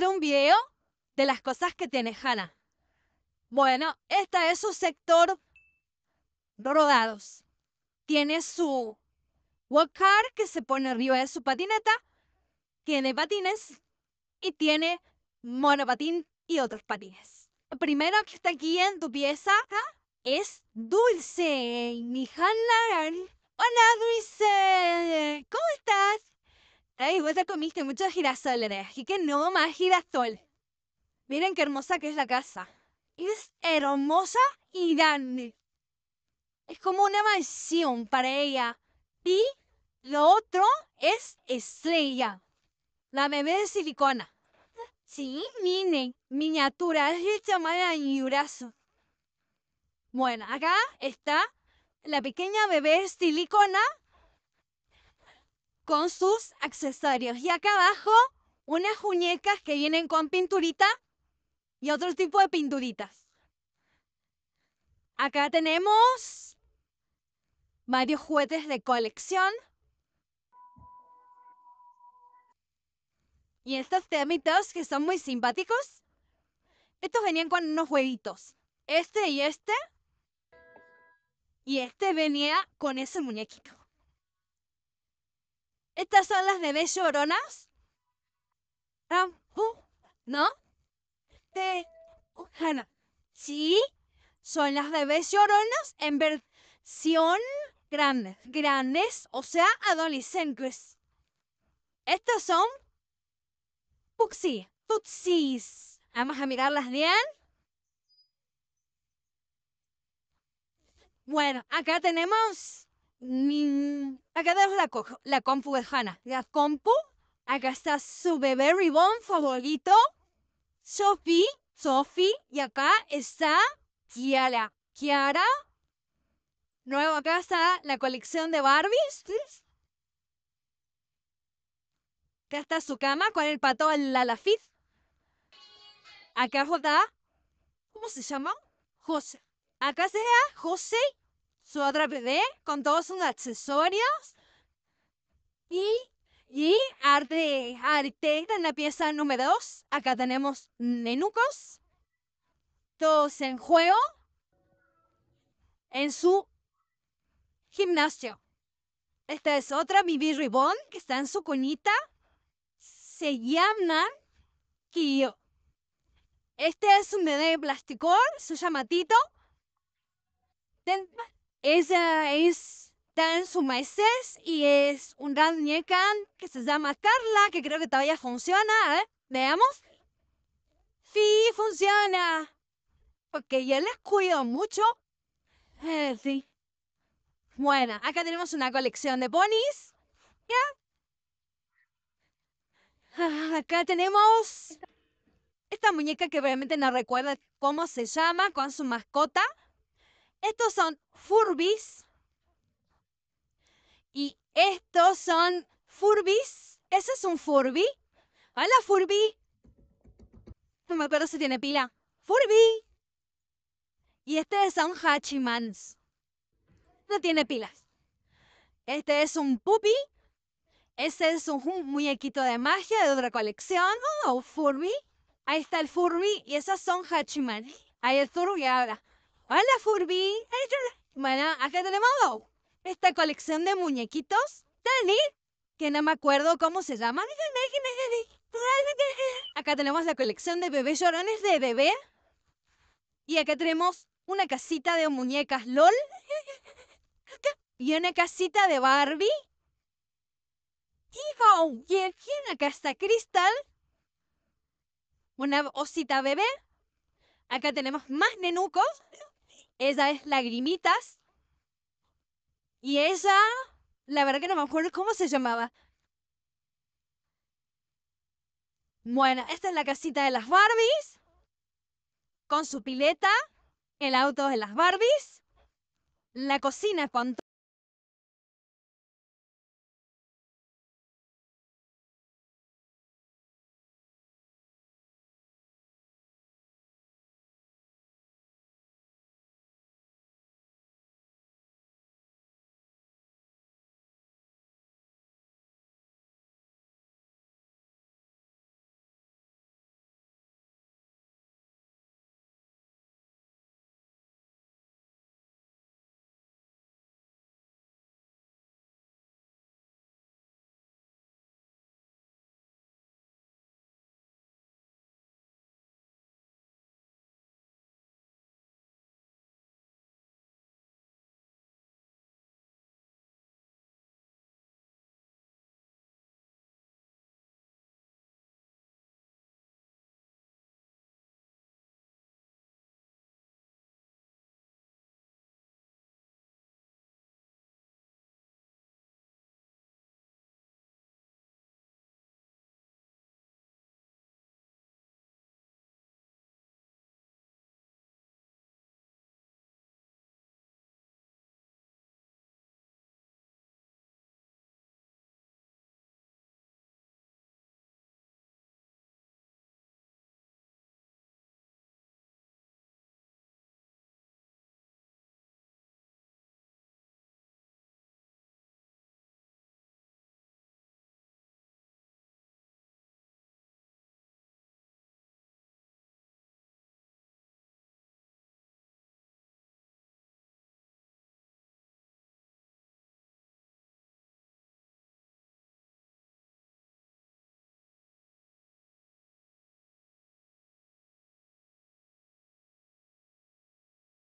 un video de las cosas que tiene Hanna. Bueno, esta es su sector rodados. Tiene su walk que se pone arriba de su patineta, tiene patines y tiene monopatín y otros patines. primero que está aquí en tu pieza es Dulce. Mi Hanna. Hola, Dulce. Y vos te comiste muchos girasoles, Y que no más girasol. Miren qué hermosa que es la casa. Es hermosa y grande. Es como una mansión para ella. Y lo otro es estrella. La bebé de silicona. Sí, miren, miniatura, es llamada brazo. Bueno, acá está la pequeña bebé de silicona con sus accesorios. Y acá abajo, unas muñecas que vienen con pinturita y otro tipo de pinturitas. Acá tenemos varios juguetes de colección. Y estos termitos que son muy simpáticos. Estos venían con unos jueguitos. Este y este. Y este venía con ese muñequito. Estas son las bebés lloronas. Ah, uh, ¿No? Te. Uh, sí, son las bebés lloronas en versión grandes, grandes, o sea, adolescentes. Estas son Puxi, Tutsis. Vamos a mirarlas bien. Bueno, acá tenemos Acá la, la compu Hanna. La compu, acá está su bebé ribón favorito, Sophie, Sophie, y acá está Kiara. Kiara. Nuevo. acá está la colección de Barbies. Acá está su cama con el pato Lalafiz. la Acá está, ¿cómo se llama? José. Acá está José su otra bebé. con todos sus accesorios y, y arte, arte en la pieza número 2. Acá tenemos nenucos, todos en juego en su gimnasio. Esta es otra Bibi Ribbon que está en su cuñita. Se llaman. Kiyo. Este es un bebé de Su su ella es su Sumaises y es una muñeca que se llama Carla, que creo que todavía funciona. A veamos. Sí, funciona. Porque yo les cuido mucho. Eh, sí. Bueno, acá tenemos una colección de ponis. ¿Ya? Ah, acá tenemos esta muñeca que realmente no recuerda cómo se llama, con su mascota. Estos son furbis. Y estos son furbis. Ese es un furby. Hola, furby. No me acuerdo si tiene pila. Furby. Y este es un Hachimans. No tiene pilas. Este es un puppy. Ese es un, muñequito de magia de otra colección. Oh, Furby. Ahí está el Furby y esas son Hachimans, Ahí el Furby habla. Hola Furby. Bueno, acá tenemos esta colección de muñequitos Tani, que no me acuerdo cómo se llama. Acá tenemos la colección de bebés llorones de bebé. Y acá tenemos una casita de muñecas LOL. Y una casita de Barbie. Y aquí una casa cristal, Una osita bebé. Acá tenemos más nenucos esa es Lagrimitas. Y esa, la verdad que no me acuerdo cómo se llamaba. Bueno, esta es la casita de las Barbies. Con su pileta, el auto de las Barbies, la cocina con